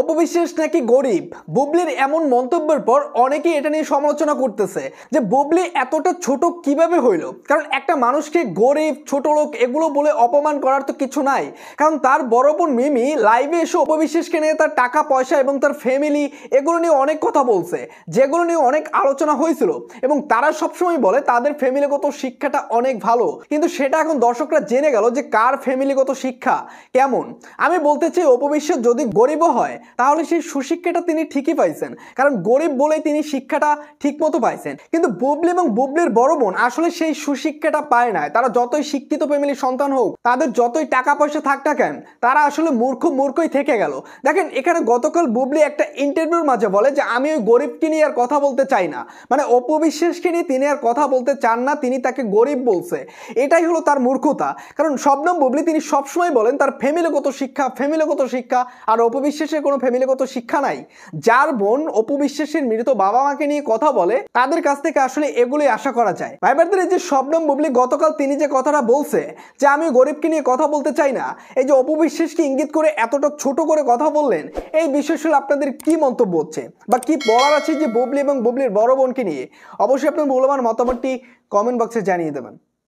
অপবিশ্বাস নাকি গরিব বুবলির এমন মন্তব্যের পর অনেকেই এটা নিয়ে সমালোচনা করতেছে যে বুবলি এতটা ছোট কিভাবে হইল কারণ একটা মানুষকে গরিব ছোট লোক এগুলো বলে অপমান করার তো কিছু নাই কারণ তার বড় বোন মিমি লাইভে এসে অপবিশ্বাসকে নিয়ে তার টাকা পয়সা এবং তার ফ্যামিলি এগুলো নিয়ে অনেক কথা বলছে যেগুলো নিয়ে অনেক আলোচনা হয়েছিল এবং তারা সবসময় বলে তাদের ফ্যামিলিগত শিক্ষাটা অনেক ভালো কিন্তু সেটা এখন দর্শকরা জেনে গেল যে কার ফ্যামিলিগত শিক্ষা কেমন আমি বলতে চাই অপবিশ্বাস যদি গরিবও হয় তাহলে সেই সুশিক্ষাটা তিনি ঠিকই পাইছেন কারণ গরিব বলেই তিনি শিক্ষাটা ঠিকমতো পাইছেন কিন্তু বুবলি এবং বুবলির বড় বোন আসলে সেই সুশিক্ষাটা পায় না তারা যতই শিক্ষিত ফ্যামিলি সন্তান হোক তাদের যতই টাকা পয়সা থাক না কেন তারা আসলে মূর্খ মূর্খই থেকে গেল দেখেন এখানে গতকাল বুবলি একটা ইন্টারভিউর মাঝে বলে যে আমি ওই গরিবকে নিয়ে আর কথা বলতে চাই না মানে অপবিশ্বাসকে নিয়ে তিনি আর কথা বলতে চান না তিনি তাকে গরিব বলছে এটাই হলো তার মূর্খতা কারণ স্বপ্ন বুবলি তিনি সবসময় বলেন তার ফ্যামিলিগত শিক্ষা ফ্যামিলিগত শিক্ষা আর অপবিশ্বাসের কোনো কোনো ফ্যামিলিগত শিক্ষা নাই যার বোন অপু বিশ্বাসের মৃত বাবা মাকে নিয়ে কথা বলে তাদের কাছ থেকে আসলে এগুলোই আশা করা যায় ভাইবারদের এই যে স্বপ্নম বুবলি গতকাল তিনি যে কথাটা বলছে যে আমি গরিবকে নিয়ে কথা বলতে চাই না এই যে অপু বিশ্বাসকে ইঙ্গিত করে এতটা ছোট করে কথা বললেন এই বিশ্বাস শুনে আপনাদের কি মন্তব্য হচ্ছে বা কি বলার আছে যে বুবলি এবং বুবলির বড় বোনকে নিয়ে অবশ্যই আপনার মূল্যবান মতামতটি কমেন্ট বক্সে জানিয়ে দেবেন